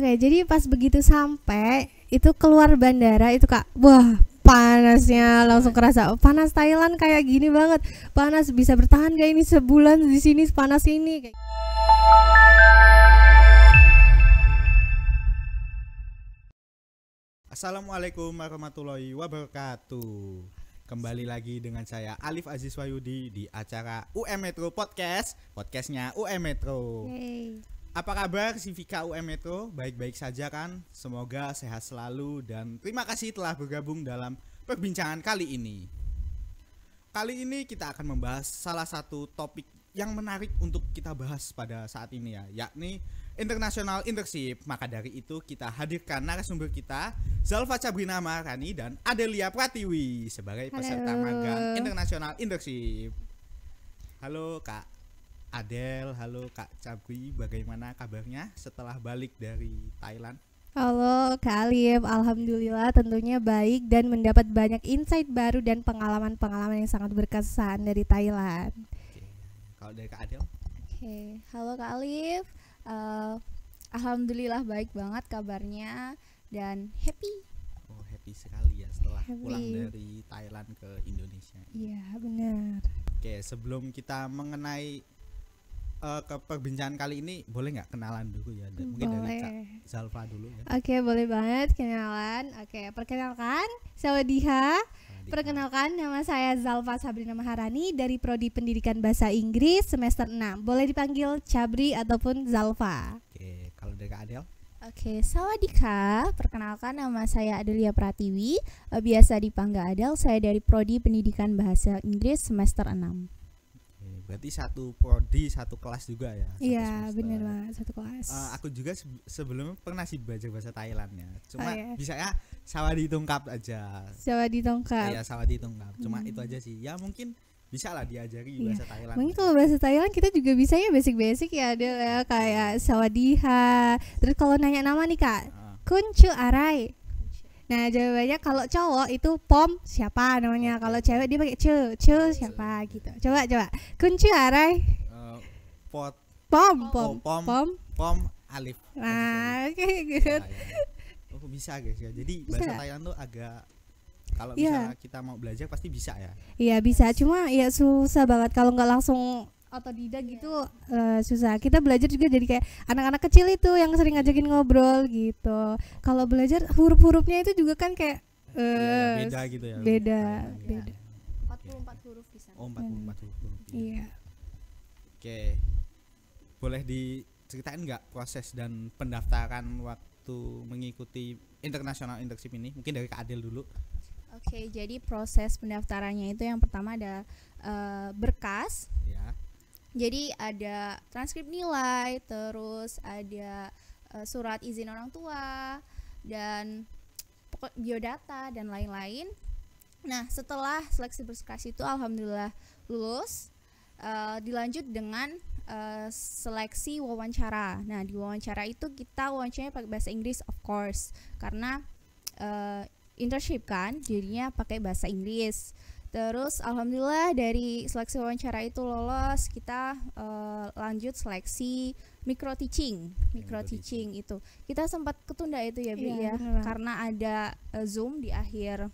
okay, jadi pas begitu sampai itu keluar bandara itu Kak, wah panasnya langsung kerasa panas Thailand kayak gini banget panas bisa bertahan gak ini sebulan di sini panas ini Assalamualaikum warahmatullahi wabarakatuh Kembali lagi dengan saya Alif Aziz Wayudi di acara UM Metro Podcast Podcastnya UM Metro Yay. Apa kabar si Vika UM itu? Baik-baik saja kan? Semoga sehat selalu dan terima kasih telah bergabung dalam perbincangan kali ini. Kali ini kita akan membahas salah satu topik yang menarik untuk kita bahas pada saat ini ya, yakni International Internship. Maka dari itu kita hadirkan narasumber kita, Zalfa Cabrina Marani dan Adelia Pratiwi sebagai peserta magang International Internship. Halo Kak. Adel, halo Kak Cabui, bagaimana kabarnya setelah balik dari Thailand? Halo Kak Alif, Alhamdulillah tentunya baik dan mendapat banyak insight baru dan pengalaman-pengalaman yang sangat berkesan dari Thailand. Oke. Kalau dari Kak Adel? Oke, halo Kak Alif, uh, eh, Alhamdulillah baik banget kabarnya dan happy. Oh happy sekali ya setelah happy. pulang dari Thailand ke Indonesia. Iya benar. Oke sebelum kita mengenai uh, ke perbincangan kali ini boleh nggak kenalan dulu ya? Dan mungkin dari Kak Zalfa dulu ya. Oke, okay, boleh banget kenalan. Oke, okay, perkenalkan saya Diha. Perkenalkan nama saya Zalfa Sabrina Maharani dari prodi Pendidikan Bahasa Inggris semester 6. Boleh dipanggil Cabri ataupun Zalfa. Oke, okay, kalau dari Kak Adel? Oke, okay, Sawadika. Perkenalkan nama saya Adelia Pratiwi, eh, biasa dipanggil Adel. Saya dari prodi Pendidikan Bahasa Inggris semester 6 berarti satu prodi satu kelas juga ya iya benar banget satu kelas uh, aku juga se sebelumnya pernah sih belajar bahasa Thailand ya cuma oh, iya. bisa ya sawa ditungkap aja sawa ditungkap iya sawa ditungkap cuma hmm. itu aja sih ya mungkin bisa lah diajari iya. bahasa Thailand. Mungkin kalau bahasa Thailand kita juga bisa ya basic-basic ya ada ya kayak sawadiha. Terus kalau nanya nama nih kak, uh. Ah. kuncu arai. Nah, jawabannya kalau cowok itu pom siapa namanya? Kalau cewek dia pakai ce, ce siapa gitu. Coba coba. Kunci arai. Uh, pot. Pom, oh, pom, pom, pom, pom, alif. Nah, oke okay, good. Nah, Oh, bisa guys ya. Jadi bisa. bahasa Thailand tuh agak kalau yeah. kita mau belajar pasti bisa ya. Iya, bisa. Cuma ya susah banget kalau nggak langsung atau yeah. gitu uh, susah. Kita belajar juga jadi kayak anak-anak kecil itu yang sering ngajakin ngobrol gitu. Kalau belajar huruf-hurufnya itu juga kan kayak uh, ya, beda gitu ya. Beda, iya. beda. empat puluh empat huruf bisa. Oh, puluh empat huruf. Iya. iya. Oke. Okay. Boleh diceritain nggak proses dan pendaftaran waktu mengikuti internasional internship ini? Mungkin dari Kak dulu. Oke, okay, jadi proses pendaftarannya itu yang pertama ada uh, berkas. Ya jadi ada transkrip nilai, terus ada uh, surat izin orang tua dan biodata dan lain-lain. Nah, setelah seleksi berkas itu alhamdulillah lulus. Uh, dilanjut dengan uh, seleksi wawancara. Nah, di wawancara itu kita wawancaranya pakai bahasa Inggris of course karena uh, internship kan jadinya pakai bahasa Inggris. Terus alhamdulillah dari seleksi wawancara itu lolos, kita uh, lanjut seleksi micro teaching, micro teaching itu. Kita sempat ketunda itu ya, Bi iya, ya, ya, karena ada uh, Zoom di akhir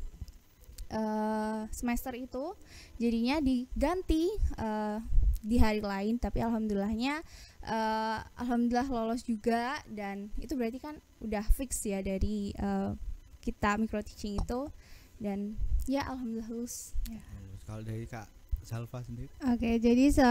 uh, semester itu. Jadinya diganti uh, di hari lain, tapi alhamdulillahnya uh, alhamdulillah lolos juga dan itu berarti kan udah fix ya dari uh, kita micro teaching itu dan ya alhamdulillah lulus ya. kalau dari kak Salva sendiri oke okay, jadi se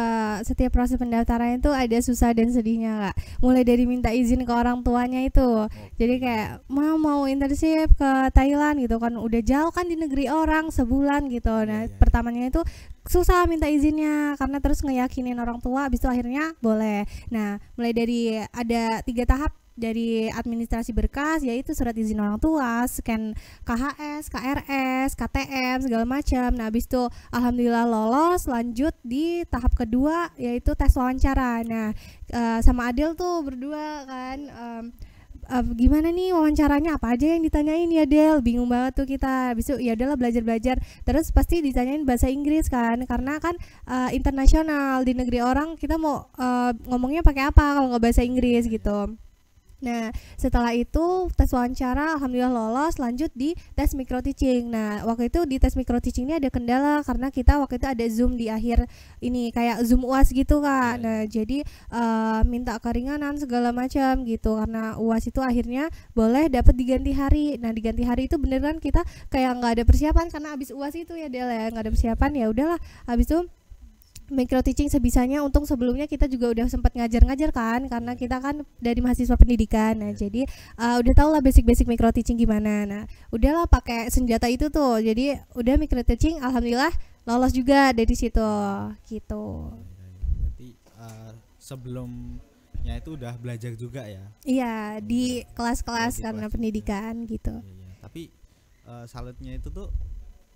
setiap proses pendaftaran itu ada susah dan sedihnya kak mulai dari minta izin ke orang tuanya itu oh. jadi kayak mau mau internship ke Thailand gitu kan udah jauh kan di negeri orang sebulan gitu nah ya, ya, pertamanya itu susah minta izinnya karena terus ngeyakinin orang tua abis itu akhirnya boleh nah mulai dari ada tiga tahap dari administrasi berkas yaitu surat izin orang tua, scan KHS, KRS, KTM segala macam. Nah, habis itu alhamdulillah lolos, lanjut di tahap kedua yaitu tes wawancara. Nah, uh, sama Adil tuh berdua kan um, uh, gimana nih wawancaranya apa aja yang ditanyain ya Del bingung banget tuh kita besok ya udahlah belajar belajar terus pasti ditanyain bahasa Inggris kan karena kan uh, internasional di negeri orang kita mau uh, ngomongnya pakai apa kalau nggak bahasa Inggris gitu Nah, setelah itu tes wawancara alhamdulillah lolos, lanjut di tes micro teaching. Nah, waktu itu di tes micro teaching ini ada kendala karena kita waktu itu ada Zoom di akhir ini kayak Zoom UAS gitu, Kak. Iya, iya. Nah, jadi uh, minta keringanan segala macam gitu karena UAS itu akhirnya boleh dapat diganti hari. Nah, diganti hari itu beneran kita kayak nggak ada persiapan karena habis UAS itu ya Del ya, nggak ada persiapan ya udahlah habis itu micro teaching sebisanya untung sebelumnya kita juga udah sempat ngajar-ngajar kan karena iya. kita kan dari mahasiswa pendidikan nah iya. jadi uh, udah tau lah basic-basic micro teaching gimana nah udahlah pakai senjata itu tuh jadi udah micro teaching alhamdulillah lolos juga dari situ gitu berarti uh, sebelumnya itu udah belajar juga ya iya di iya. kelas-kelas ya, karena kelas pendidikan juga. gitu ya, ya. tapi uh, salutnya itu tuh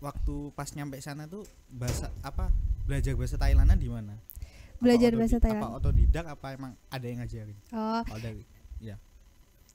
waktu pas nyampe sana tuh bahasa apa belajar bahasa Thailandnya di mana? Belajar bahasa Thailand. Apa otodidak apa emang ada yang ngajarin? Oh. oh dari, ya.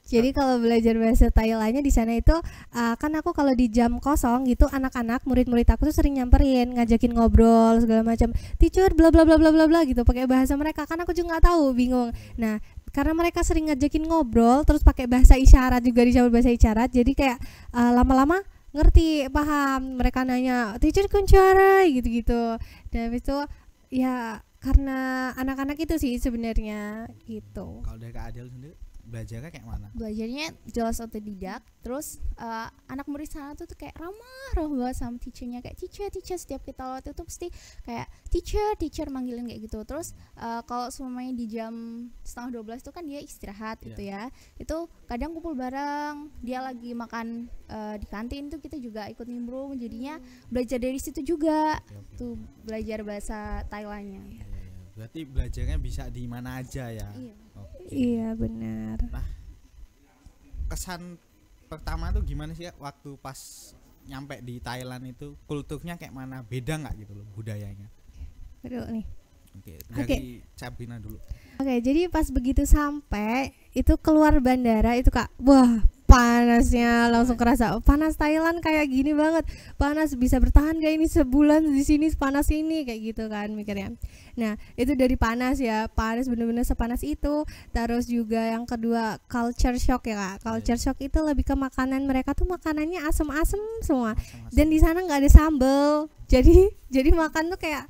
Jadi nah. kalau belajar bahasa Thailandnya di sana itu uh, kan aku kalau di jam kosong gitu anak-anak murid-murid aku tuh sering nyamperin, ngajakin ngobrol segala macam. Teacher bla bla bla bla bla bla gitu pakai bahasa mereka kan aku juga nggak tahu, bingung. Hmm. Nah, karena mereka sering ngajakin ngobrol terus pakai bahasa isyarat juga di bahasa isyarat jadi kayak eh, lama-lama uh, lama -lama ngerti paham mereka nanya teacher kuncara gitu-gitu dan habis itu ya karena anak-anak itu sih sebenarnya gitu kalau dari kak Adel sendiri belajarnya kayak mana? Belajarnya jelas atau tidak. Terus uh, anak murid sana tuh, tuh kayak ramah ramah banget sama teachernya kayak teacher teacher setiap kita lewat itu pasti kayak teacher teacher manggilin kayak gitu. Terus uh, kalau semuanya di jam setengah dua belas itu kan dia istirahat yeah. gitu iya. ya. Itu kadang kumpul bareng, dia lagi makan uh, di kantin tuh kita juga ikut nimbrung jadinya belajar dari situ juga. Okay, iya, okay. Tuh belajar bahasa Thailandnya. Yeah, yeah. Berarti belajarnya bisa di mana aja ya? Iya. Iya benar. Nah, kesan pertama tuh gimana sih waktu pas nyampe di Thailand itu kulturnya kayak mana beda nggak gitu loh budayanya? Betul nih. Oke, okay, dari okay. dulu. Oke, okay, jadi pas begitu sampai itu keluar bandara itu Kak, wah panasnya langsung kerasa panas Thailand kayak gini banget panas bisa bertahan gak ini sebulan di sini panas ini kayak gitu kan mikirnya nah itu dari panas ya panas bener-bener sepanas itu terus juga yang kedua culture shock ya kak iya. culture shock itu lebih ke makanan mereka tuh makanannya asem-asem semua dan di sana nggak ada sambel jadi jadi makan tuh kayak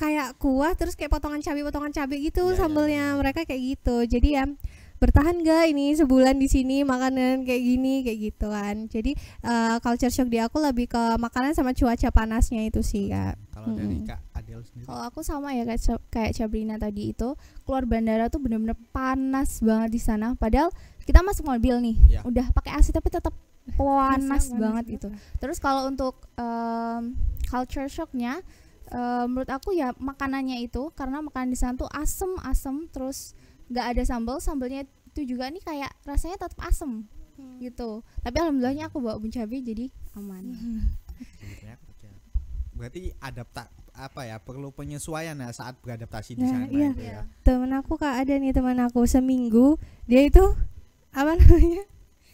kayak kuah terus kayak potongan cabai potongan cabai gitu ya, sambelnya ya. mereka kayak gitu jadi ya bertahan gak ini sebulan di sini makanan kayak gini kayak gitu kan jadi uh, culture shock di aku lebih ke makanan sama cuaca panasnya itu sih ya kalau hmm. dari kak aku sama ya kayak kayak cabrina tadi itu keluar bandara tuh bener-bener panas banget di sana padahal kita masuk mobil nih ya. udah pakai AC tapi tetap panas banget itu terus kalau untuk um, culture shocknya uh, menurut aku ya makanannya itu karena makanan di sana tuh asem asem terus nggak ada sambal sambelnya itu juga nih kayak rasanya tetap asem hmm. gitu tapi alhamdulillahnya aku bawa bun cabe jadi aman hmm. berarti adapta apa ya perlu penyesuaian ya saat beradaptasi nah, di sana iya. itu ya? temen aku kak ada nih teman aku seminggu dia itu apa namanya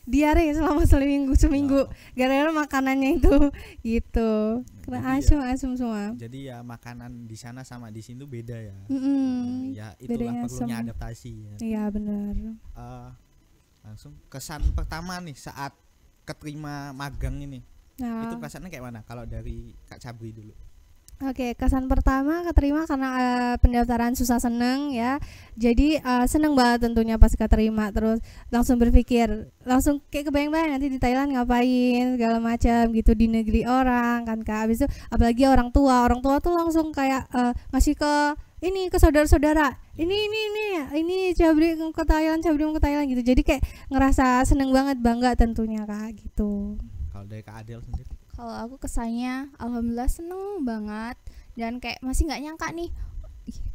diare selama seminggu seminggu gara-gara makanannya itu gitu kena asum asum semua jadi ya makanan di sana sama di sini tuh beda ya mm -hmm. ya itulah Bedanya perlunya asum. adaptasi ya iya benar uh, langsung kesan pertama nih saat keterima magang ini nah. itu perasaannya kayak mana kalau dari kak Cabri dulu Oke, kesan pertama keterima karena uh, pendaftaran susah seneng ya. Jadi uh, seneng banget tentunya pas keterima terus langsung berpikir, langsung kayak kebayang bayang nanti di Thailand ngapain segala macam gitu di negeri orang kan Kak. abis itu apalagi orang tua, orang tua tuh langsung kayak uh, ngasih ke ini ke saudara-saudara ini ini ini ini cabri ke Thailand cabri ke Thailand gitu jadi kayak ngerasa seneng banget bangga tentunya kak gitu kalau dari kak Adel sendiri kalau aku kesannya alhamdulillah seneng banget dan kayak masih nggak nyangka nih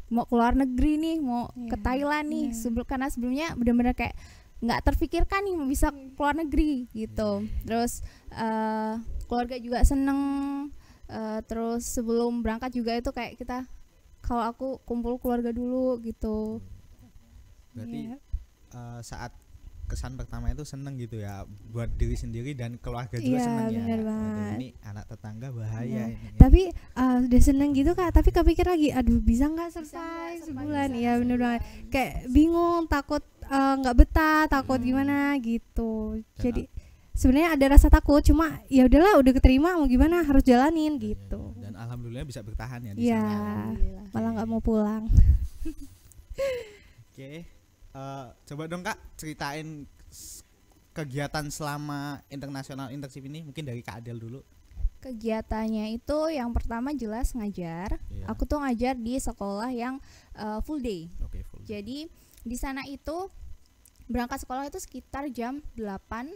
mau keluar negeri nih mau yeah. ke Thailand nih yeah. sebelum karena sebelumnya bener-bener kayak nggak terpikirkan nih bisa iya. keluar negeri gitu iya. terus uh, keluarga juga seneng uh, terus sebelum berangkat juga itu kayak kita kalau aku kumpul keluarga dulu gitu berarti yeah. Iya. uh, saat kesan pertama itu seneng gitu ya buat diri sendiri dan keluarga juga ya, seneng ya. Banget. Ini anak tetangga bahaya. ya. Ini, tapi uh, udah seneng gitu kak, tapi kepikir lagi, aduh bisa nggak selesai bisa sebulan? ya bener banget. Kayak bingung, takut eh, nggak uh, betah, takut hmm. gimana gitu. Dan Jadi sebenarnya ada rasa takut, cuma ya udahlah udah keterima mau gimana harus jalanin iya, iya, gitu. Iya. Dan alhamdulillah bisa bertahan ya di ya, sana. malah nggak mau pulang. Oke. Okay. Eh, coba dong kak ceritain kegiatan selama internasional intensif ini mungkin dari Kak Adel dulu. Kegiatannya itu yang pertama jelas ngajar. Yeah. Aku tuh ngajar di sekolah yang uh, full day. Okay, full day. Jadi di sana itu berangkat sekolah itu sekitar jam 8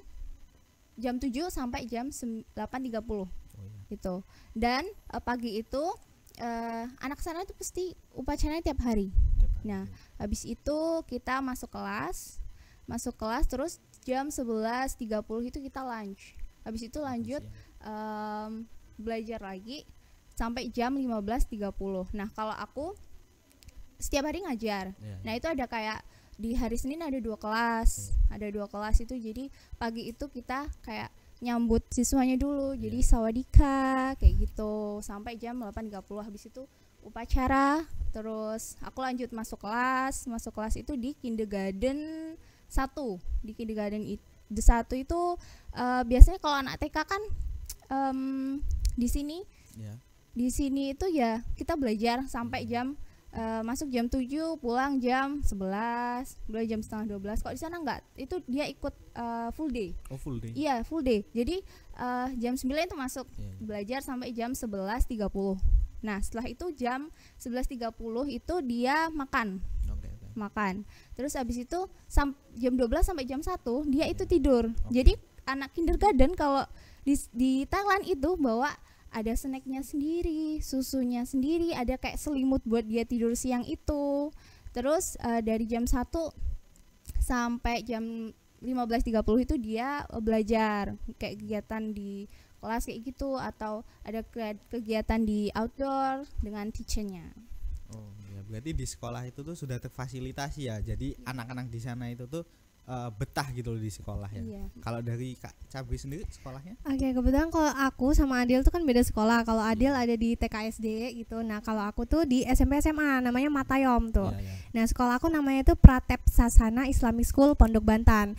jam 7 sampai jam 8.30. Oh, iya. Gitu. Dan uh, pagi itu uh, anak sana itu pasti upacaranya tiap hari. Nah, habis itu kita masuk kelas. Masuk kelas terus jam 11.30 itu kita lunch. Habis itu lanjut um, belajar lagi sampai jam 15.30. Nah, kalau aku setiap hari ngajar. Yeah, nah, itu ada kayak di hari Senin ada dua kelas. Yeah. Hmm. Ada dua kelas itu jadi pagi itu kita kayak nyambut siswanya dulu. Jadi ya. sawadika kayak gitu sampai jam 8.30 habis itu upacara terus aku lanjut masuk kelas masuk kelas itu di kindergarten satu di kindergarten di satu itu uh, biasanya kalau anak TK kan um, di sini yeah. di sini itu ya kita belajar sampai hmm. jam uh, masuk jam 7 pulang jam 11 mulai jam setengah 12 kok di sana enggak itu dia ikut uh, full day oh full day iya full day jadi uh, jam 9 itu masuk yeah. Iya. belajar sampai jam 11.30 Nah, setelah itu jam 11.30 itu dia makan. Makan. Terus habis itu jam 12 sampai jam 1 dia itu tidur. Okay. Jadi anak kindergarten kalau di, di Thailand itu bawa ada snacknya sendiri, susunya sendiri, ada kayak selimut buat dia tidur siang itu. Terus uh, dari jam 1 sampai jam 15.30 itu dia eh, belajar kayak kegiatan di kelas kayak gitu atau ada kegiatan di outdoor dengan teachernya. Oh ya berarti di sekolah itu tuh sudah terfasilitasi ya. Jadi anak iya. anak-anak di sana itu tuh uh, betah gitu loh di sekolah ya. Iya. Kalau dari Kak Cabri sendiri sekolahnya? Oke, okay, kebetulan kalau aku sama Adil tuh kan beda sekolah. Kalau Adil ada di TKSD gitu. Nah, kalau aku tuh di SMP SMA namanya Matayom tuh. Iya, nah, sekolah aku namanya itu Pratep Sasana Islamic School Pondok Bantan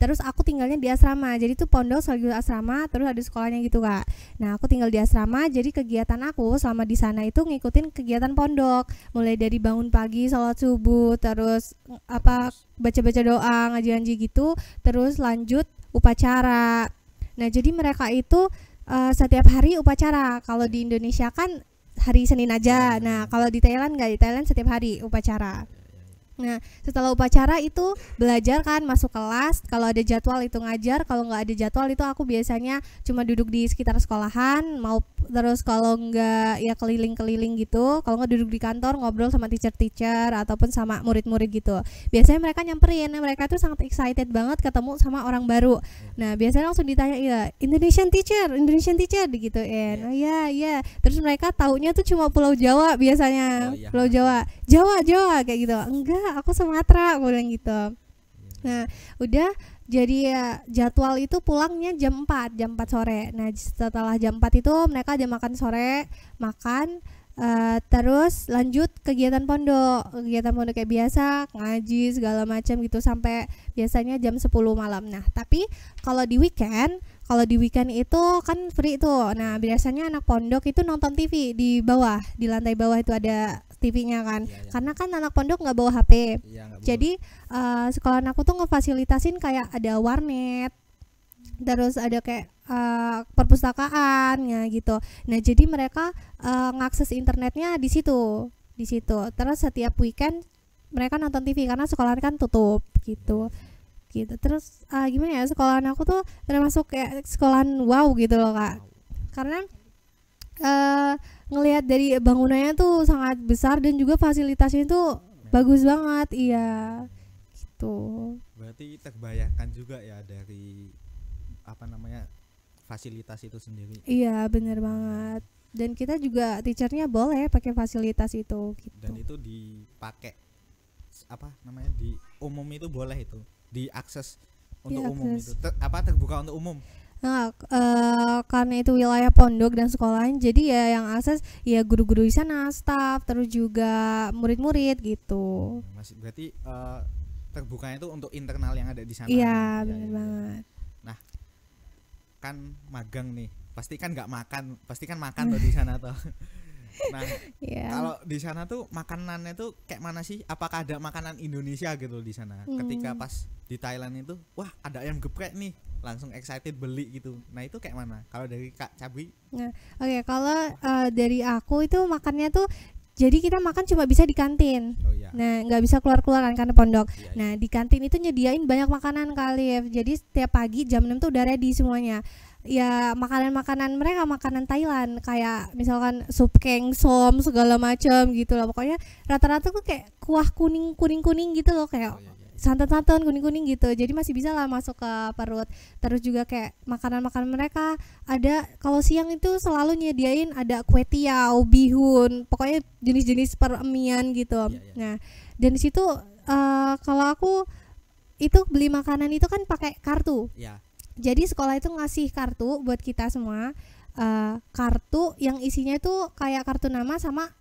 terus aku tinggalnya di asrama jadi tuh pondok sekaligus asrama terus ada sekolahnya gitu kak nah aku tinggal di asrama jadi kegiatan aku selama di sana itu ngikutin kegiatan pondok mulai dari bangun pagi sholat subuh terus eh, apa baca-baca doa ngaji-ngaji gitu terus lanjut upacara nah jadi mereka itu uh, setiap hari upacara kalau di Indonesia kan hari Senin aja iya. nah kalau di Thailand nggak di Thailand setiap hari upacara Nah, setelah upacara itu belajar kan masuk kelas, kalau ada jadwal itu ngajar, kalau nggak ada jadwal itu aku biasanya cuma duduk di sekitar sekolahan, mau terus kalau nggak ya keliling-keliling gitu, kalau nggak duduk di kantor ngobrol sama teacher-teacher ataupun sama murid-murid gitu. Biasanya mereka nyamperin, nah mereka tuh sangat excited banget ketemu sama orang baru. Nah, biasanya langsung ditanya ya Indonesian teacher, Indonesian teacher gitu ya. ya, ya. Terus mereka taunya tuh cuma Pulau Jawa biasanya, oh, iya. Pulau Jawa Jawa Jawa kayak gitu enggak aku Sumatera aku gitu iya. nah udah jadi ya, jadwal itu pulangnya jam 4 jam 4 sore nah setelah jam 4 itu mereka jam makan sore makan Uh, terus lanjut kegiatan pondok kegiatan pondok kayak biasa ngaji segala macam gitu sampai biasanya jam 10 malam nah tapi kalau di weekend kalau di weekend itu kan free tuh nah biasanya anak pondok itu nonton TV di bawah di lantai bawah itu ada TV-nya kan iya, iya. karena kan anak pondok nggak bawa HP iya, gak jadi uh, eh, sekolah aku tuh ngefasilitasin kayak ada warnet terus ada kayak uh, eh, perpustakaan ya gitu nah jadi mereka uh, ngakses internetnya di situ di situ terus setiap weekend mereka nonton TV karena sekolah kan tutup gitu iya, iya gitu terus uh, gimana ya sekolahan aku tuh termasuk kayak sekolahan wow gitu loh kak karena uh, ngelihat dari bangunannya tuh sangat besar dan juga fasilitasnya itu bagus banget iya gitu berarti terbayangkan juga ya dari apa namanya fasilitas itu sendiri iya bener banget dan kita juga teachernya boleh pakai fasilitas itu gitu. dan itu dipakai apa namanya di umum itu boleh itu diakses untuk diakses. umum itu Ter, apa terbuka untuk umum Nah, uh, karena itu wilayah pondok dan sekolahan, jadi ya yang akses ya guru-guru di sana, staff, terus juga murid-murid gitu. Masih berarti uh, terbukanya itu untuk internal yang ada di sana. Iya, ya, benar ya, ya, ya. banget. Nah, kan magang nih, pasti kan nggak makan, pasti kan makan tuh di sana tuh. Nah, yeah. kalau di sana tuh makanannya tuh kayak mana sih? Apakah ada makanan Indonesia gitu di sana? mm. Ketika hmm. pas di Thailand itu, wah ada ayam geprek nih, langsung excited beli gitu. Nah itu kayak mana? Kalau dari Kak Cabi? Nah, oke okay, kalau uh, dari aku itu makannya tuh jadi kita makan cuma bisa di kantin. Oh, iya. Nah, nggak bisa keluar keluaran karena pondok. Iya, iya. Nah, di kantin itu nyediain banyak makanan kali ya. Jadi setiap pagi jam 6 tuh udah ready semuanya ya makanan-makanan mereka makanan Thailand kayak misalkan sup keng som segala macam gitu loh pokoknya rata-rata tuh kayak kuah kuning kuning kuning gitu loh kayak oh, iya, iya. santan-santan kuning-kuning gitu jadi masih bisa lah masuk ke perut terus juga kayak makanan-makanan mereka ada kalau siang itu selalu nyediain ada kue tiaw bihun pokoknya jenis-jenis peremian gitu ya, ya. nah dan di situ uh, kalau aku itu beli makanan itu kan pakai kartu ya jadi sekolah itu ngasih kartu buat kita semua uh, kartu yang isinya itu kayak kartu nama sama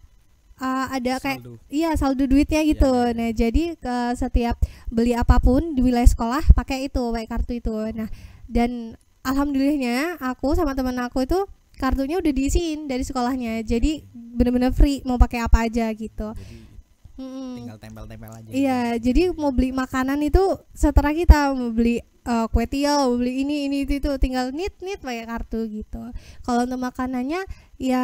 uh, ada kayak iya saldo duitnya gitu. Yeah. Iya, iya. Nah, jadi ke eh, setiap beli apapun di wilayah sekolah pakai itu, pakai kartu itu. Nah, dan alhamdulillahnya aku sama teman aku itu kartunya udah diisiin dari sekolahnya. Jadi bener-bener free mau pakai apa aja gitu. Jadi Hmm. tinggal tempel-tempel aja. Iya, gitu. jadi mau beli makanan itu setelah kita mau beli uh, kue tiaw beli ini ini itu, itu tinggal nit nit pakai kartu gitu kalau untuk makanannya ya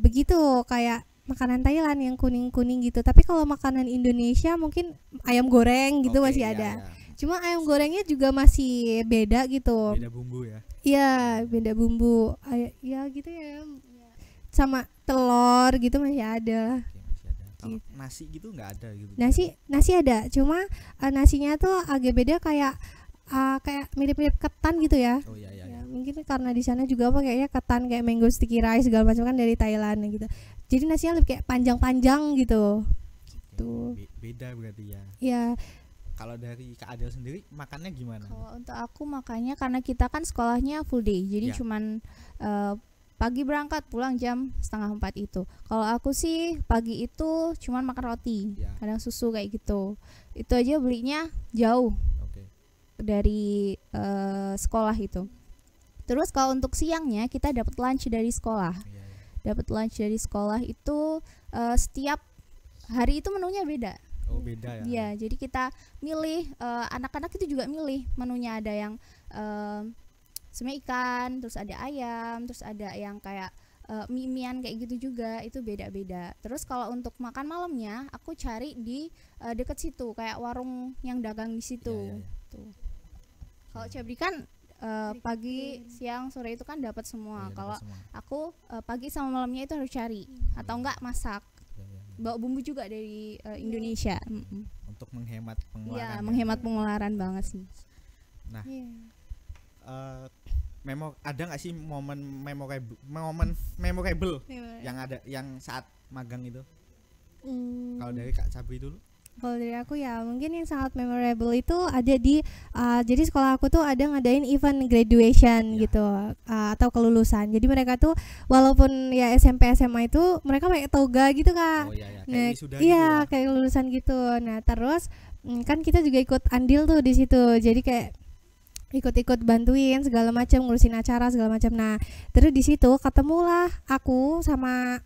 begitu kayak makanan Thailand yang kuning kuning gitu tapi kalau makanan Indonesia mungkin ayam goreng gitu okay, masih iya, ada ada ya. cuma ayam gorengnya juga masih beda gitu beda bumbu ya iya beda bumbu Ay ya gitu ya sama telur gitu masih ada Masih Gitu. nasi gitu nggak ada gitu nasi nasi ada cuma uh, nasinya tuh agak beda kayak uh, kayak mirip-mirip ketan gitu ya. Oh iya iya. Ya, iya. mungkin karena di sana juga apa kayaknya ketan kayak mango sticky rice segala macam kan dari Thailand gitu. Jadi nasinya lebih kayak panjang-panjang gitu. Gitu. Be beda berarti ya. Iya. Kalau dari Kak Adel sendiri makannya gimana? Kalau untuk aku makannya karena kita kan sekolahnya full day, jadi ya. cuman uh, pagi berangkat pulang jam setengah empat itu kalau aku sih pagi itu cuma makan roti ya. kadang susu kayak gitu itu aja belinya jauh dari uh, sekolah itu. Terus kalau untuk siangnya kita dapat lunch dari sekolah. Iya, iya. Dapat lunch dari sekolah itu uh, setiap hari itu menunya beda. Oh, beda ya. Iya, jadi kita milih eh, anak-anak uh, itu juga milih menunya ada yang uh, sebenarnya ikan, terus ada ayam, terus ada yang kayak uh, mimian kayak gitu juga, itu beda-beda. Terus kalau untuk makan malamnya aku cari di uh, deket situ, kayak warung yang dagang di situ. ya, ya. Tuh. Kalau Cebri kan uh, pagi, siang, sore itu kan dapat semua. Ya, Kalau aku uh, pagi sama malamnya itu harus cari hmm. atau enggak masak. Iya, iya, iya. Bawa bumbu juga dari uh, Indonesia. Untuk menghemat pengeluaran. Ya, menghemat pengeluaran banget sih. Nah, yeah. uh, memo ada nggak sih momen memorable momen memorable yeah. yang ada yang saat magang itu? Mm. Kalau dari Kak Sabri dulu? Kalau dari aku ya mungkin yang sangat memorable itu ada di uh, jadi sekolah aku tuh ada ngadain event graduation yeah. gitu uh, atau kelulusan. Jadi mereka tuh walaupun ya SMP SMA itu mereka pakai toga gitu kak. Oh iya iya. Kayak nah, iya gitu ya. kayak kelulusan gitu. Nah terus mm, kan kita juga ikut andil tuh di situ. Jadi kayak ikut-ikut bantuin segala macam ngurusin acara segala macam nah terus di situ ketemulah aku sama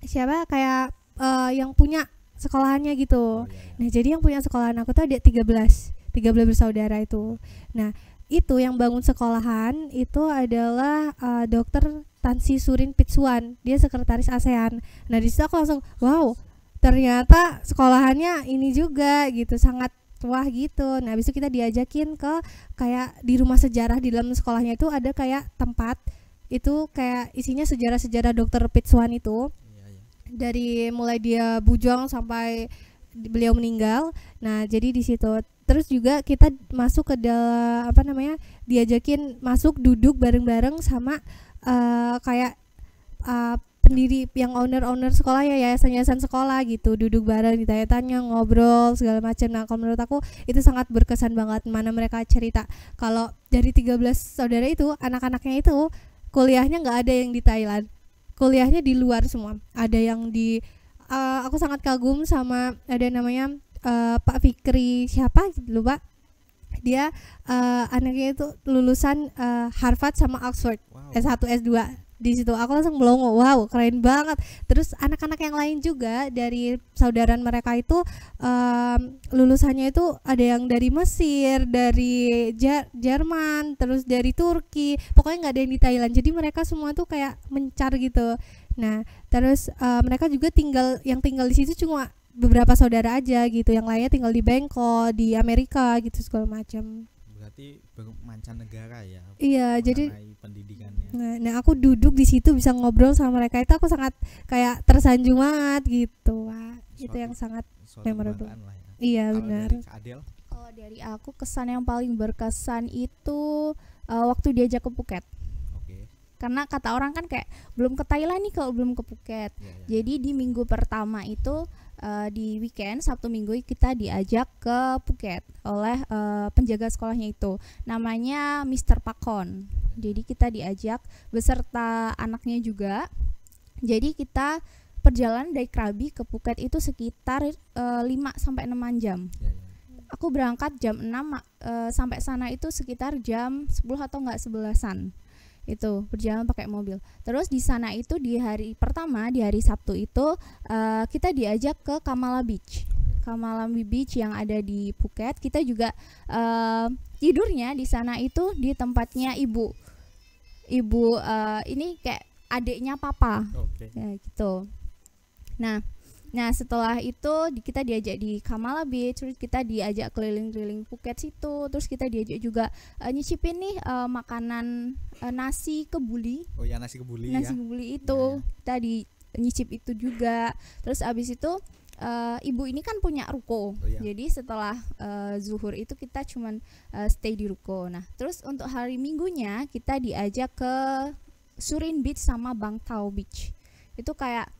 siapa kayak uh, yang punya sekolahannya gitu. Oh, iya, iya. Nah, jadi yang punya sekolahan aku tuh ada 13, 13 bersaudara itu. Nah, itu yang bangun sekolahan itu adalah uh, dokter Tansi Surin Pitsuan. Dia sekretaris ASEAN. Nah, di situ aku langsung, "Wow, ternyata sekolahannya ini juga gitu, sangat wah gitu." Nah, habis itu kita diajakin ke kayak di rumah sejarah di dalam sekolahnya itu ada kayak tempat itu kayak isinya sejarah-sejarah dokter Pitsuan itu dari mulai dia bujang sampai beliau meninggal. Nah, jadi di situ terus juga kita masuk ke dalam apa namanya? diajakin masuk duduk bareng-bareng sama uh, kayak uh, pendiri yang owner-owner sekolah ya yayasan-yayasan sekolah gitu duduk bareng ditanya-tanya ngobrol segala macam nah kalau menurut aku itu sangat berkesan banget mana mereka cerita kalau dari 13 saudara itu anak-anaknya itu kuliahnya nggak ada yang di Thailand kuliahnya di luar semua ada yang di uh, aku sangat kagum sama ada namanya uh, Pak Fikri siapa Pak. dia uh, anaknya itu lulusan uh, Harvard sama Oxford wow. S1 S2 di situ aku langsung melongo wow keren banget terus anak-anak yang lain juga dari saudara mereka itu um, lulusannya itu ada yang dari Mesir dari Jer Jerman terus dari Turki pokoknya nggak ada yang di Thailand jadi mereka semua tuh kayak mencar gitu nah terus uh, mereka juga tinggal yang tinggal di situ cuma beberapa saudara aja gitu yang lainnya tinggal di Bangkok di Amerika gitu segala macam berarti mancanegara ya iya jadi pendidikannya nah, nah aku duduk di situ bisa ngobrol sama mereka itu aku sangat kayak tersanjung banget gitu wah suatu, itu yang sangat memorable ya. iya Kalo benar dari kalau dari aku kesan yang paling berkesan itu uh, waktu diajak ke Phuket karena kata orang kan kayak belum ke Thailand nih kalau belum ke Phuket. Yeah, yeah. Jadi di minggu pertama itu uh, di weekend Sabtu Minggu kita diajak ke Phuket oleh uh, penjaga sekolahnya itu. Namanya Mr. Pakon. Jadi kita diajak beserta anaknya juga. Jadi kita perjalanan dari Krabi ke Phuket itu sekitar uh, eh, 5 sampai 6 jam. Iya, iya. Aku berangkat jam 6 uh, sampai sana itu sekitar jam 10 atau enggak sebelasan itu berjalan pakai mobil. Terus di sana itu di hari pertama di hari Sabtu itu uh, kita diajak ke Kamala Beach. Kamala Beach yang ada di Phuket. Kita juga uh, tidurnya di sana itu di tempatnya ibu. Ibu uh, ini kayak adiknya papa. Okay. Ya, gitu. Nah, Nah setelah itu kita diajak di Kamala Beach, terus kita diajak keliling-keliling Phuket situ, terus kita diajak juga uh, nyicipin nih uh, makanan uh, nasi kebuli. Oh ya nasi kebuli. Nasi ya. kebuli iya, itu ya, ya. tadi nyicip itu juga. Terus abis itu uh, ibu ini kan punya ruko. Oh, iya. Jadi setelah uh, zuhur itu kita cuman uh, stay di ruko. Nah, terus untuk hari Minggunya kita diajak ke Surin Beach sama Bangtao Beach. Itu kayak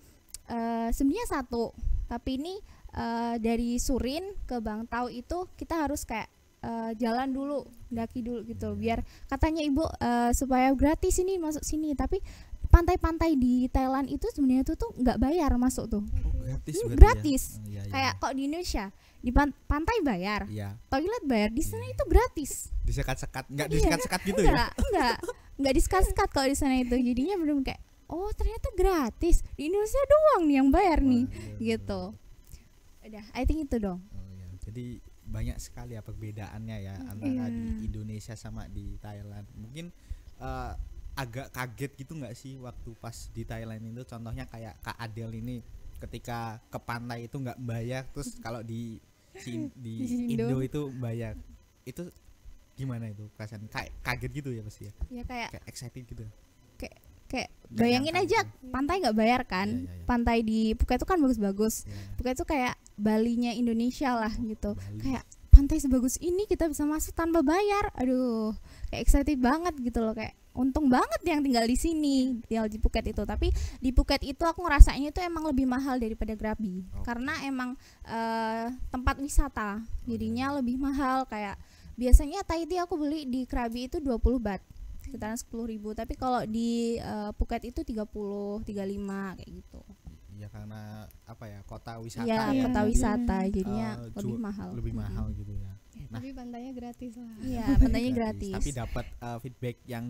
Eh, sebenarnya satu tapi ini uh, dari Surin ke Bang Bangtau itu kita harus kayak uh, jalan dulu daki dulu gitu iya. biar katanya ibu uh, supaya gratis ini masuk sini tapi pantai-pantai di Thailand itu sebenarnya tuh tuh nggak bayar masuk tuh oh, gratis hmm, ya? gratis ya? Ya, ya. kayak kok di Indonesia di pantai bayar ya. toilet bayar di sana iya. itu gratis disekat-sekat nggak iya. disekat-sekat gitu enggak, ya enggak enggak disekat-sekat kalau di sana itu jadinya belum kayak oh ternyata gratis di Indonesia doang nih yang bayar Wah, nih iya, iya, iya, gitu udah I think itu dong oh, iya. jadi banyak sekali ya perbedaannya ya mm, antara iya. di Indonesia sama di Thailand mungkin uh, agak kaget gitu nggak sih waktu pas di Thailand itu contohnya kayak Kak Adel ini ketika ke pantai itu nggak bayar terus kalau di di, di Indo. Indo itu bayar itu gimana itu perasaan kayak kaget gitu ya pasti ya, ya kayak, kayak excited gitu kayak bayangin kan? aja pantai nggak bayar kan yeah, yeah, yeah. pantai di Phuket itu kan bagus-bagus yeah. Phuket itu kayak Balinya Indonesia lah oh, gitu Bali. kayak pantai sebagus ini kita bisa masuk tanpa bayar aduh kayak excited banget gitu loh kayak untung banget yang tinggal di sini tinggal di Phuket itu tapi di Phuket itu aku ngerasanya itu emang lebih mahal daripada Krabi okay. karena emang uh, tempat wisata oh, iya. jadinya lebih mahal kayak biasanya Tahiti aku beli di Krabi itu 20 baht sekitaran sepuluh ribu tapi kalau di uh, Phuket itu 30 lima kayak gitu ya karena apa ya kota wisata ya, ya. kota wisata hmm. jadinya uh, lebih mahal lebih hmm. mahal gitu ya. ya nah, tapi pantainya gratis lah iya pantainya gratis, gratis. tapi dapat uh, feedback yang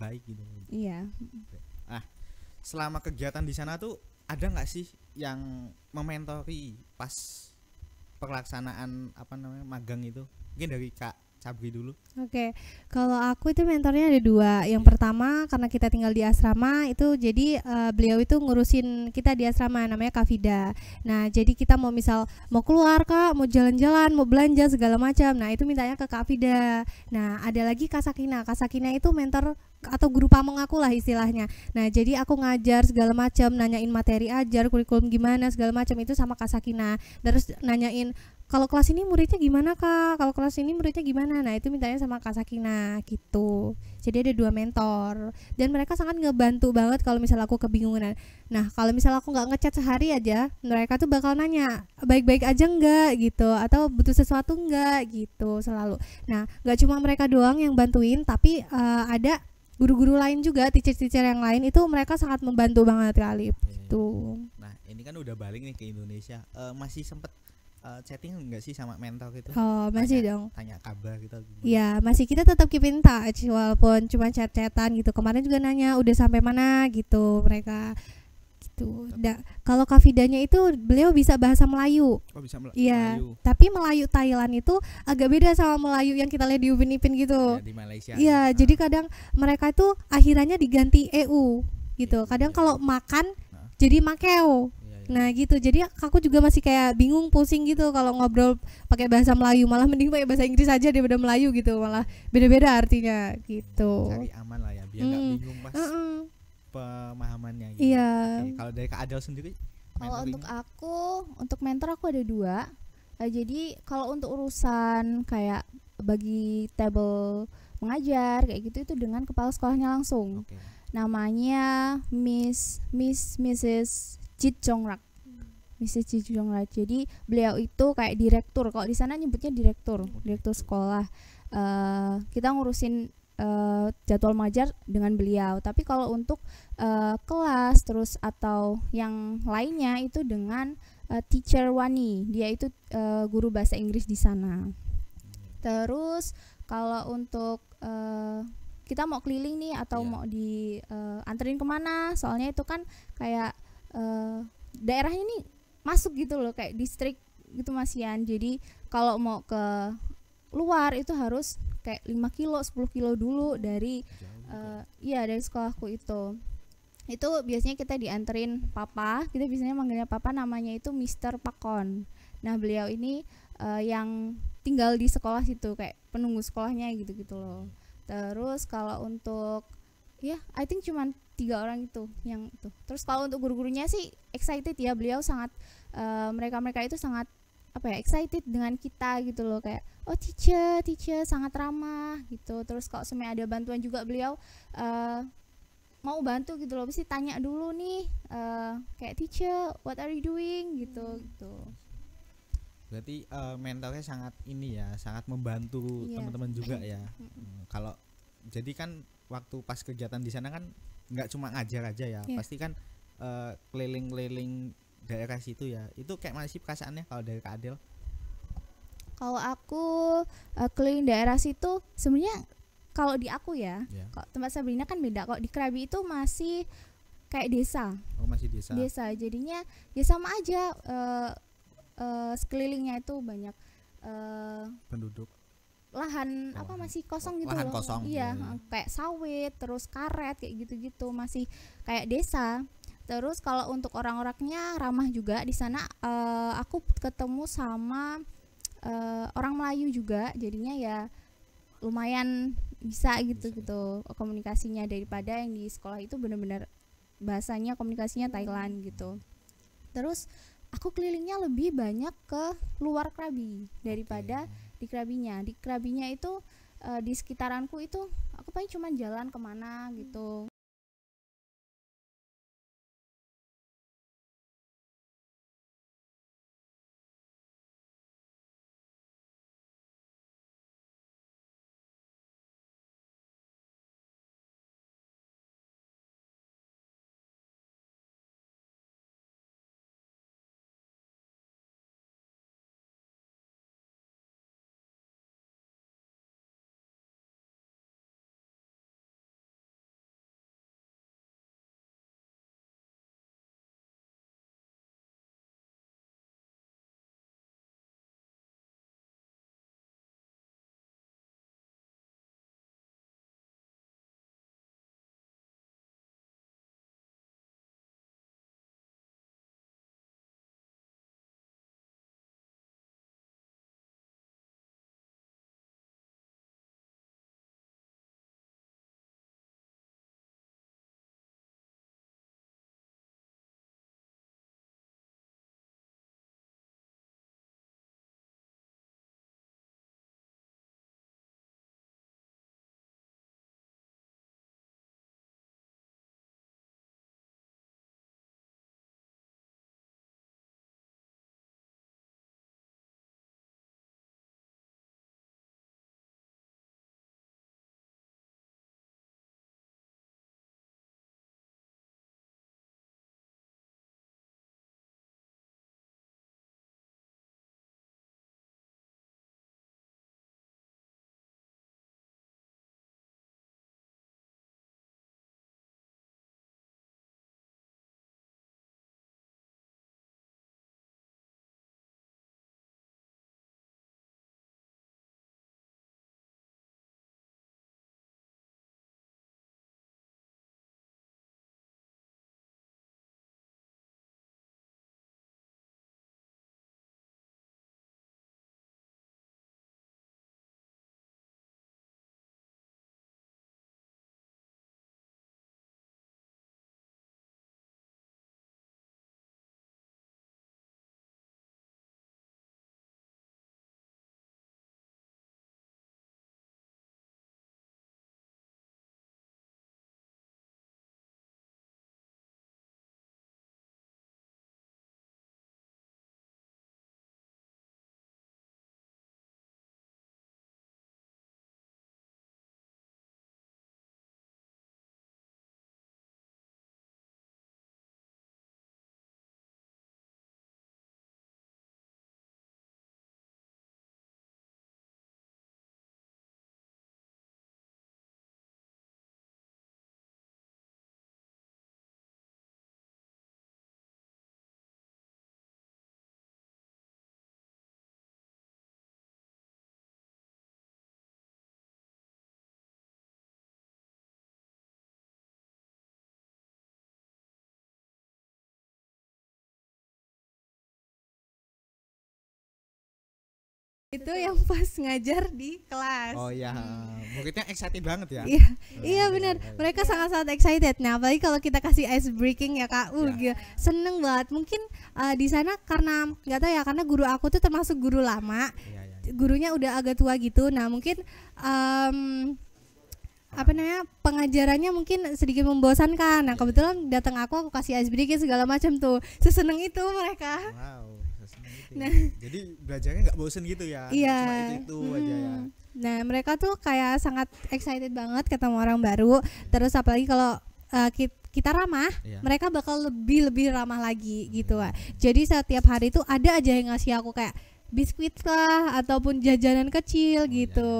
baik gitu iya ah selama kegiatan di sana tuh ada nggak sih yang mementori pas pelaksanaan apa namanya magang itu mungkin dari kak Sabri dulu. Oke, okay. kalau aku itu mentornya ada dua. Yang pertama karena kita tinggal di asrama itu jadi uh, beliau itu ngurusin kita di asrama namanya Kavida. Nah jadi kita mau misal mau keluar kak, mau jalan-jalan, mau belanja segala macam. Nah itu mintanya ke Kavida. Nah ada lagi Kasakina. Kasakina itu mentor atau guru pamong aku lah istilahnya. Nah, jadi aku ngajar segala macam, nanyain materi ajar, kurikulum gimana segala macam itu sama Kasakina. Terus nanyain kalau kelas ini muridnya gimana kak kalau kelas ini muridnya gimana nah itu mintanya sama kak Sakina gitu jadi ada dua mentor dan mereka sangat ngebantu banget kalau misal aku kebingungan nah kalau misal aku nggak ngechat sehari aja mereka tuh bakal nanya baik-baik aja nggak gitu atau butuh sesuatu nggak gitu selalu nah nggak cuma mereka doang yang bantuin tapi uh, ada guru-guru lain juga teacher-teacher yang lain itu mereka sangat membantu banget kali iya, iya, iya. itu. nah ini kan udah balik nih ke Indonesia uh, masih sempet uh, chatting enggak sih sama mental gitu? Oh, masih tanya, dong. Tanya kabar gitu. Iya, masih kita tetap keep in touch walaupun cuma chat-chatan gitu. Kemarin juga nanya udah sampai mana gitu mereka gitu. Da, kalau kafidanya itu beliau bisa bahasa Melayu. Oh, bisa iya, Melayu. Iya, tapi Melayu Thailand itu agak beda sama Melayu yang kita lihat di Upin Ipin gitu. Ya, di Malaysia. Iya, nah. jadi kadang mereka itu akhirnya diganti EU gitu. Iya, kadang iya. kalau makan jadi makeo nah gitu jadi aku juga masih kayak bingung pusing gitu kalau ngobrol pakai bahasa Melayu malah mending pakai bahasa Inggris aja daripada Melayu gitu malah beda-beda artinya gitu cari aman lah ya biar nggak hmm. bingung pas uh -uh. pemahamannya gitu. iya okay. kalau dari Kak Adel sendiri kalau untuk aku untuk mentor aku ada dua Nah, jadi kalau untuk urusan kayak bagi table mengajar kayak gitu itu dengan kepala sekolahnya langsung okay. namanya Miss Miss Mrs Jit Jongrak Mrs. Jit Jongrak jadi beliau itu kayak direktur kalau di sana nyebutnya direktur direktur sekolah uh, kita ngurusin uh, jadwal majar dengan beliau tapi kalau untuk uh, kelas terus atau yang lainnya itu dengan uh, teacher Wani dia itu uh, guru bahasa Inggris di sana terus kalau untuk uh, kita mau keliling nih atau yeah. mau di uh, anterin kemana soalnya itu kan kayak Eh, daerahnya ini masuk gitu loh kayak distrik gitu Mas Jadi kalau mau ke luar itu harus kayak 5 kilo, 10 kilo dulu dari uh, iya dari sekolahku itu. Itu biasanya kita dianterin papa, kita biasanya manggilnya papa namanya itu Mister Pakon. Nah, beliau ini uh, yang tinggal di sekolah situ kayak penunggu sekolahnya gitu-gitu loh. Terus kalau untuk ya, I think cuman tiga orang itu yang itu terus kalau untuk guru-gurunya sih excited ya beliau sangat eh, mereka-mereka uh, itu sangat apa ya excited dengan kita gitu loh kayak oh teacher teacher sangat ramah gitu terus kalau semuanya ada bantuan juga beliau uh, mau bantu gitu loh mesti tanya dulu nih uh, kayak teacher what are you doing gitu hmm. gitu berarti uh, mentalnya sangat ini ya sangat membantu yeah. teman-teman juga ya kalau jadi kan waktu pas kegiatan di sana kan nggak cuma ngajar aja ya yeah. pasti kan uh, keliling-keliling daerah situ ya itu kayak masih sih perasaannya kalau dari Kak Adel kalau aku uh, keliling daerah situ sebenarnya kalau di aku ya yeah. kok tempat Sabrina kan beda kalau di Krabi itu masih kayak desa oh masih desa desa jadinya ya sama aja uh, uh, sekelilingnya itu banyak uh, penduduk lahan oh. apa masih kosong gitu lahan loh. kosong iya hmm. Eh, kayak sawit terus karet kayak gitu-gitu masih kayak desa terus kalau untuk orang-orangnya ramah juga di sana uh, aku ketemu sama uh, orang Melayu juga jadinya ya lumayan bisa gitu bisa. gitu komunikasinya daripada yang di sekolah itu benar-benar bahasanya komunikasinya Thailand gitu terus aku kelilingnya lebih banyak ke luar Krabi daripada okay di kerabinya, di kerabinya itu uh, di sekitaranku itu aku paling cuma jalan kemana gitu itu yang pas ngajar di kelas. Oh iya, hmm. muridnya excited banget ya. iya, oh, iya, iya benar. Iya, iya. Mereka sangat-sangat excited. Nah, apalagi kalau kita kasih ice breaking ya Kak, uh, ya. seneng banget. Mungkin uh, di sana karena nggak tahu ya, karena guru aku tuh termasuk guru lama. Gurunya udah agak tua gitu. Nah, mungkin um, apa namanya pengajarannya mungkin sedikit membosankan. Nah kebetulan datang aku aku kasih ice breaking segala macam tuh. Seseneng itu mereka. Wow nah jadi belajarnya nggak bosen gitu ya iya cuma itu, itu hmm. aja ya hmm. nah mereka tuh kayak sangat excited banget ketemu orang baru terus apalagi kalau uh, eh, kita kita ramah, iya. mereka bakal lebih lebih ramah lagi hmm. gitu. Wak. Jadi setiap hari itu ada aja yang ngasih aku kayak biskuit lah ataupun jajanan kecil oh, gitu.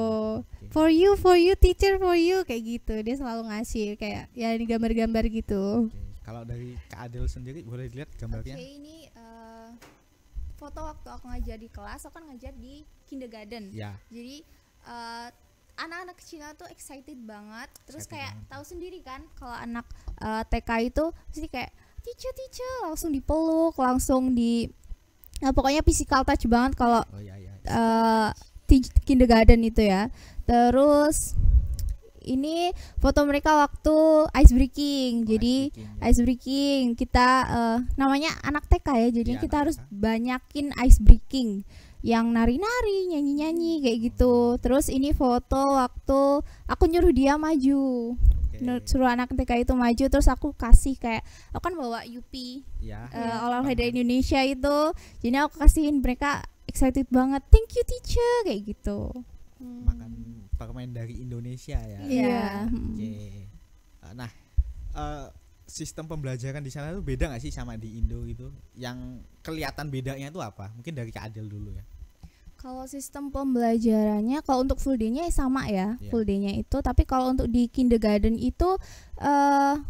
For you, for you, teacher for you kayak gitu. Dia selalu ngasih kayak ya ini gambar-gambar gitu. Okay. Kalau dari Kak Adel sendiri boleh dilihat gambarnya. Oke, okay, ini uh, foto waktu aku ngajar di kelas aku kan ngajar di kindergarten ya. jadi uh, anak-anak kecil tuh excited banget terus excited kayak tahu sendiri kan kalau anak uh, eh, TK itu pasti kayak teacher teacher langsung dipeluk langsung di nah, pokoknya physical touch banget kalau oh, ya, ya. uh, kindergarten itu ya terus ini foto mereka waktu ice breaking. Oh, jadi ice breaking, ya. ice breaking kita uh, namanya anak TK ya. Jadi ya, kita harus TK. banyakin ice breaking yang nari-nari, nyanyi-nyanyi hmm. kayak gitu. Terus ini foto waktu aku nyuruh dia maju. Suruh anak TK itu maju terus aku kasih kayak aku kan bawa UP ya, uh, eh, ya, olahraga Indonesia itu. Jadi aku kasihin mereka excited banget. Thank you teacher kayak gitu. Hmm. Makan permen dari Indonesia ya. Iya. Yeah. Okay. Eh, nah, uh, sistem pembelajaran di sana itu beda nggak sih sama di Indo itu? Yang kelihatan bedanya itu apa? Mungkin dari Kak Adel dulu ya. Kalau sistem pembelajarannya, kalau untuk full day-nya ya sama ya, yeah. full day-nya itu. Tapi kalau untuk di kindergarten itu uh,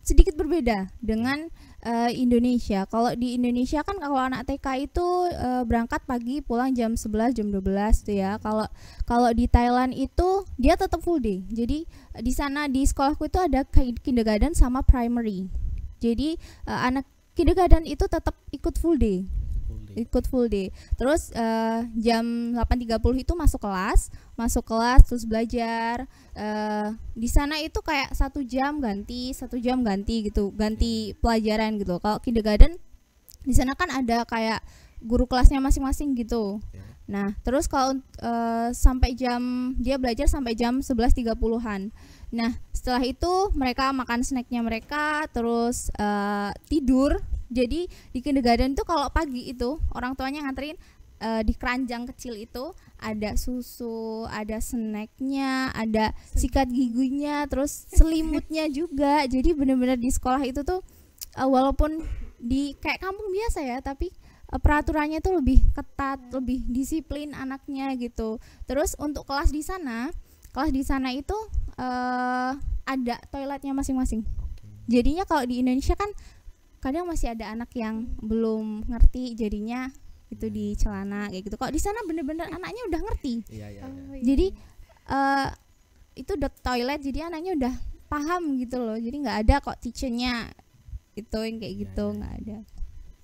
sedikit berbeda dengan uh, Indonesia. Kalau di Indonesia kan kalau anak TK itu uh, berangkat pagi, pulang jam 11, jam 12 tuh ya. Kalau kalau di Thailand itu dia tetap full day. Jadi eh, di sana di sekolahku itu ada kindergarten sama primary. Jadi uh, anak kindergarten itu tetap ikut full day ikut full day terus uh, jam 8.30 itu masuk kelas masuk kelas terus belajar uh, di sana itu kayak satu jam ganti satu jam ganti gitu ganti pelajaran gitu kalau kindergarten di sana kan ada kayak guru kelasnya masing-masing gitu ya. Nah, terus kalau uh, sampai jam dia belajar sampai jam 11.30-an. Nah, setelah itu mereka makan snacknya mereka, terus uh, tidur jadi di kindergarten tuh kalau pagi itu orang tuanya nganterin uh, di keranjang kecil itu ada susu, ada snacknya, ada sikat gigunya, terus selimutnya juga. Jadi benar-benar di sekolah itu tuh uh, walaupun di kayak kampung biasa ya, tapi eh, peraturannya tuh lebih ketat, iya. lebih disiplin anaknya gitu. Terus untuk kelas di sana, kelas di sana itu uh, ada toiletnya masing-masing. Jadinya kalau di Indonesia kan kadang masih ada anak yang belum ngerti jadinya itu di hmm. celana kayak gitu kok di sana bener-bener anaknya udah ngerti iya, iya, iya. Oh, iya. jadi uh, itu the toilet jadi anaknya udah paham gitu loh jadi nggak ada kok teachernya itu yang kayak iya, gitu iya, nggak iya. ada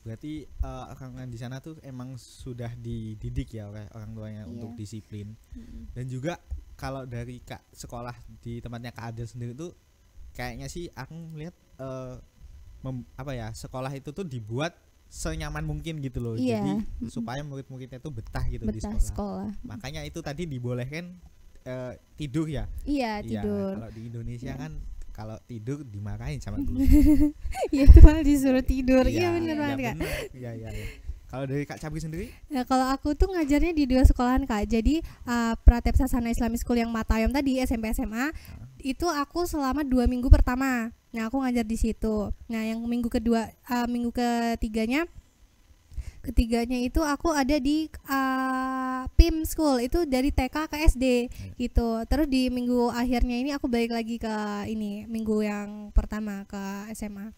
berarti uh, eh, orang di sana tuh emang sudah dididik ya oleh orang tuanya iya. untuk disiplin hmm. dan juga kalau dari kak sekolah di tempatnya kak Adel sendiri tuh kayaknya sih aku melihat uh, eh, mem, apa ya sekolah itu tuh dibuat senyaman mungkin gitu loh yeah. jadi supaya murid-muridnya tuh betah gitu betah di sekolah. sekolah makanya itu tadi dibolehkan uh, tidur ya iya yeah, tidur ya, kalau di Indonesia yeah. kan kalau tidur dimarahin sama guru ya itu malah disuruh tidur iya, iya bener iya, banget ya iya iya kalau dari Kak Cabri sendiri? ya kalau aku tuh ngajarnya di dua sekolahan Kak. Jadi uh, eh, Pratep Sasana Islamic School yang Matayom tadi SMP SMA, nah itu aku selama dua minggu pertama nah aku ngajar di situ nah yang minggu kedua uh, minggu ketiganya ketiganya itu aku ada di uh, eh, PIM School itu dari TK ke SD hmm. gitu terus di minggu akhirnya ini aku balik lagi ke ini minggu yang pertama ke SMA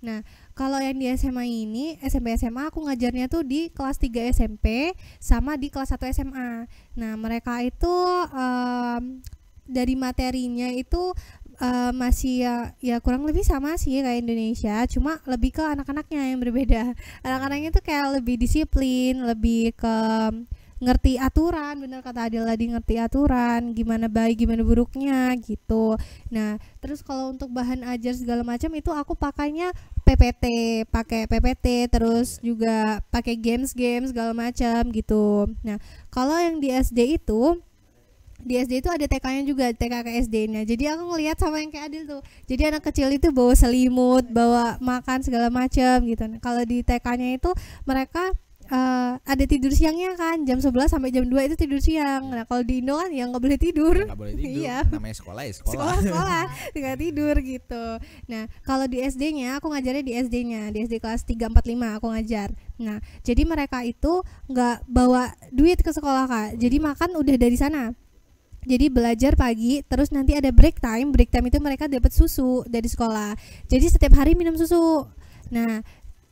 nah kalau yang di SMA ini SMP SMA aku ngajarnya tuh di kelas 3 SMP sama di kelas 1 SMA nah mereka itu um, dari materinya itu uh, masih ya ya kurang lebih sama sih kayak Indonesia cuma lebih ke anak-anaknya yang berbeda anak-anaknya itu kayak lebih disiplin lebih ke ngerti aturan bener kata Adil tadi ngerti aturan gimana baik gimana buruknya gitu nah terus kalau untuk bahan ajar segala macam itu aku pakainya PPT pakai PPT terus iya. juga pakai games games segala macam gitu nah kalau yang di SD itu di SD itu ada TK-nya juga TK ke SD-nya jadi aku ngelihat sama yang kayak Adil tuh jadi anak kecil itu bawa selimut bawa makan segala macam gitu nah, kalau di TK-nya itu mereka uh, ada tidur siangnya kan jam 11 sampai jam 2 itu tidur siang nah kalau di Indo kan ya nggak boleh tidur ya, nggak boleh tidur iya. namanya sekolah ya sekolah sekolah, sekolah tinggal tidur gitu nah kalau di SD nya aku ngajarnya di SD nya di SD kelas 3, 4, 5 aku ngajar nah jadi mereka itu nggak bawa duit ke sekolah kak jadi makan udah dari sana jadi belajar pagi, terus nanti ada break time. Break time itu mereka dapat susu dari sekolah. Jadi setiap hari minum susu. Nah,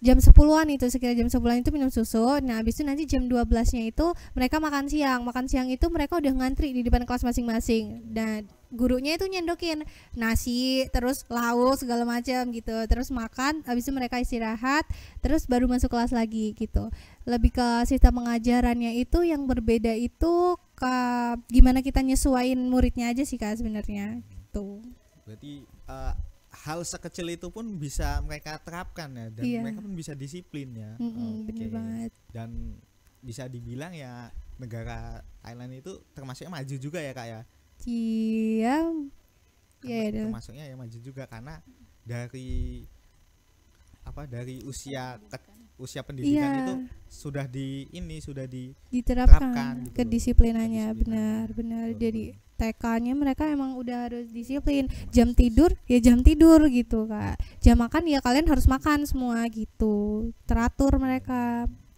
jam 10-an itu sekitar jam 10-an itu minum susu. Nah, habis itu nanti jam 12-nya itu mereka makan siang. Makan siang itu mereka udah ngantri di depan kelas masing-masing. Dan nah, gurunya itu nyendokin nasi, terus lauk segala macam gitu. Terus makan, habis itu mereka istirahat, terus baru masuk kelas lagi gitu. Lebih ke sistem pengajarannya itu yang berbeda itu ke gimana kita nyesuaiin muridnya aja sih kak sebenarnya itu. berarti uh, hal sekecil itu pun bisa mereka terapkan ya dan iya. mereka pun bisa disiplin ya mm -hmm, okay. banget dan bisa dibilang ya negara Thailand itu termasuknya maju juga ya kak ya iya ya termasuknya ya maju juga karena dari apa dari usia kecil usia iya. pendidikan iya. itu sudah di ini sudah di diterapkan gitu kedisiplinannya benar benar jadi TK-nya mereka emang udah harus disiplin jam tidur ya jam tidur gitu kak jam makan ya kalian harus makan semua gitu teratur iya. mereka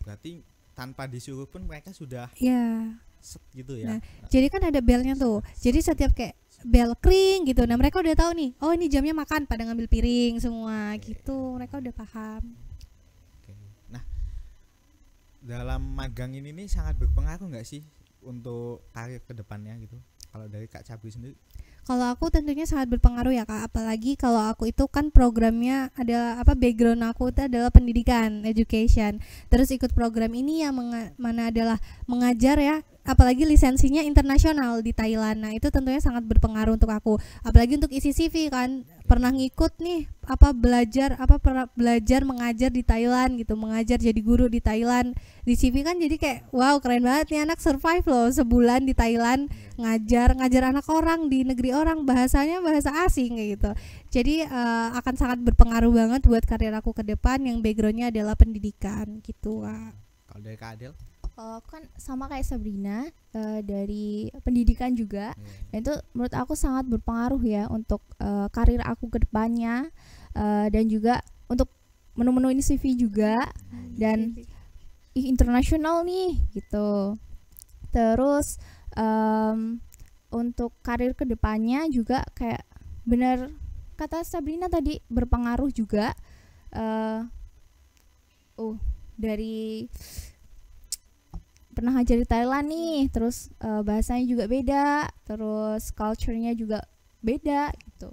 berarti tanpa disuruh pun mereka sudah ya set gitu ya nah, nah. jadi kan ada belnya tuh jadi setiap kayak bel kering gitu nah mereka udah tahu nih oh ini jamnya makan pada ngambil piring semua iya, gitu mereka udah paham dalam magang ini nih sangat berpengaruh nggak sih untuk karir kedepannya gitu kalau dari Kak Cabri sendiri kalau aku tentunya sangat berpengaruh ya kak apalagi kalau aku itu kan programnya adalah apa background aku itu adalah pendidikan education terus ikut program ini yang mana adalah mengajar ya apalagi lisensinya internasional di Thailand. Nah, itu tentunya sangat berpengaruh untuk aku. Apalagi untuk isi CV kan pernah ngikut nih apa belajar apa belajar mengajar di Thailand gitu, mengajar jadi guru di Thailand. Di CV kan jadi kayak wow, keren banget nih anak survive loh sebulan di Thailand ngajar ngajar anak orang di negeri orang bahasanya bahasa asing kayak gitu. Jadi uh, akan sangat berpengaruh banget buat karir aku ke depan yang backgroundnya adalah pendidikan gitu. Kalau dari Kak Adel? kalau aku kan sama kayak Sabrina uh, dari pendidikan juga hmm. dan itu menurut aku sangat berpengaruh ya untuk uh, karir aku ke depannya uh, dan juga untuk menu menu ini CV juga hmm. dan ih internasional nih gitu terus um, untuk karir ke depannya juga kayak bener kata Sabrina tadi berpengaruh juga uh, oh dari pernah ngajar di Thailand nih terus uh, bahasanya juga beda terus culture-nya juga beda gitu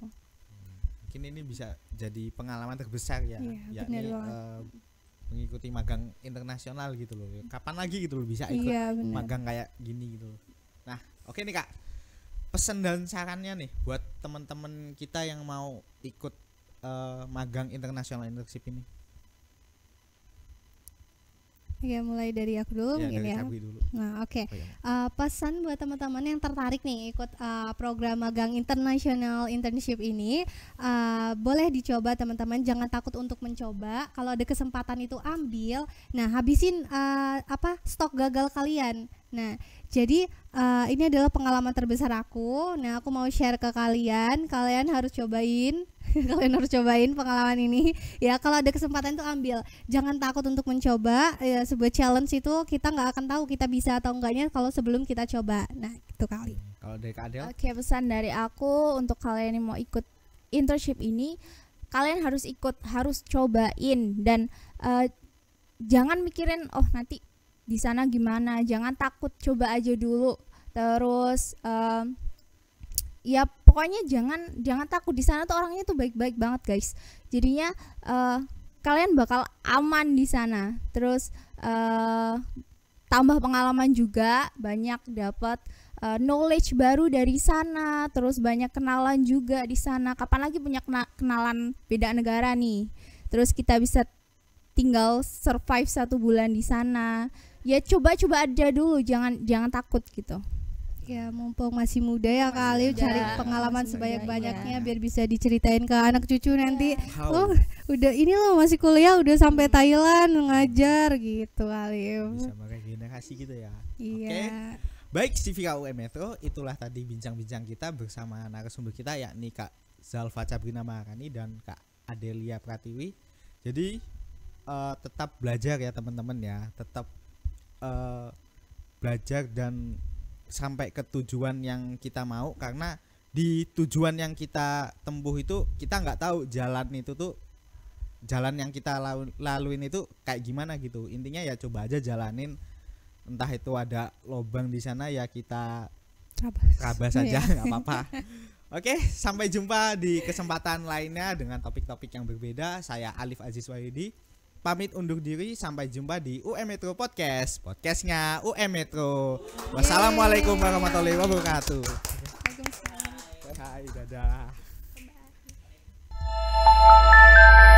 mungkin ini bisa jadi pengalaman terbesar ya iya, yakni uh, mengikuti magang internasional gitu loh kapan lagi gitu loh bisa ikut iya, magang kayak gini gitu nah oke okay nih kak pesan dan sarannya nih buat teman-teman kita yang mau ikut uh, magang internasional internship ini Ya mulai dari aku dulu iya, ya, mungkin ya. Dulu. Nah oke. Okay. Oh, ya. uh, pesan buat teman-teman yang tertarik nih ikut uh, program magang internasional internship ini, uh, boleh dicoba teman-teman. Jangan takut untuk mencoba. Kalau ada kesempatan itu ambil. Nah habisin uh, apa stok gagal kalian. Nah, jadi uh, ini adalah pengalaman terbesar aku. Nah, aku mau share ke kalian. Kalian harus cobain. kalian harus cobain pengalaman ini. Ya, kalau ada kesempatan itu ambil. Jangan takut untuk mencoba. Ya, sebuah challenge itu kita nggak akan tahu kita bisa atau enggaknya kalau sebelum kita coba. Nah, itu kali. Kalau dari Kak Oke, pesan dari aku untuk kalian yang mau ikut internship ini, kalian harus ikut, harus cobain dan uh, jangan mikirin oh nanti di sana gimana jangan takut coba aja dulu terus um, ya pokoknya jangan jangan takut di sana tuh orangnya tuh baik-baik banget guys jadinya uh, kalian bakal aman di sana terus uh, tambah pengalaman juga banyak dapat uh, eh, knowledge baru dari sana terus banyak kenalan juga di sana kapan lagi punya kenalan beda negara nih terus kita bisa tinggal survive satu bulan di sana ya coba-coba aja dulu jangan jangan takut gitu ya mumpung masih muda ya masih kali muda, cari pengalaman sebanyak-banyaknya ya. biar bisa diceritain ke anak cucu ya. nanti iya. Oh lo udah ini lo masih kuliah udah sampai Thailand ngajar gitu kali sama kayak generasi gitu ya iya okay. baik UM itu itulah tadi bincang-bincang kita bersama narasumber kita yakni Kak Zalfa Cabrina Maharani dan Kak Adelia Pratiwi jadi uh, tetap belajar ya teman-teman ya tetap uh, belajar dan sampai ke tujuan yang kita mau karena di tujuan yang kita tempuh itu kita nggak tahu jalan itu tuh jalan yang kita lalu, laluin itu kayak gimana gitu intinya ya coba aja jalanin entah itu ada lobang di sana ya kita kabar saja iya. nggak iya. apa-apa. Oke, sampai jumpa di kesempatan lainnya dengan topik-topik yang berbeda. Saya Alif Aziz Wahyudi pamit undur diri sampai jumpa di UM Metro Podcast podcastnya UM Metro wassalamualaikum warahmatullahi wabarakatuh Hai dadah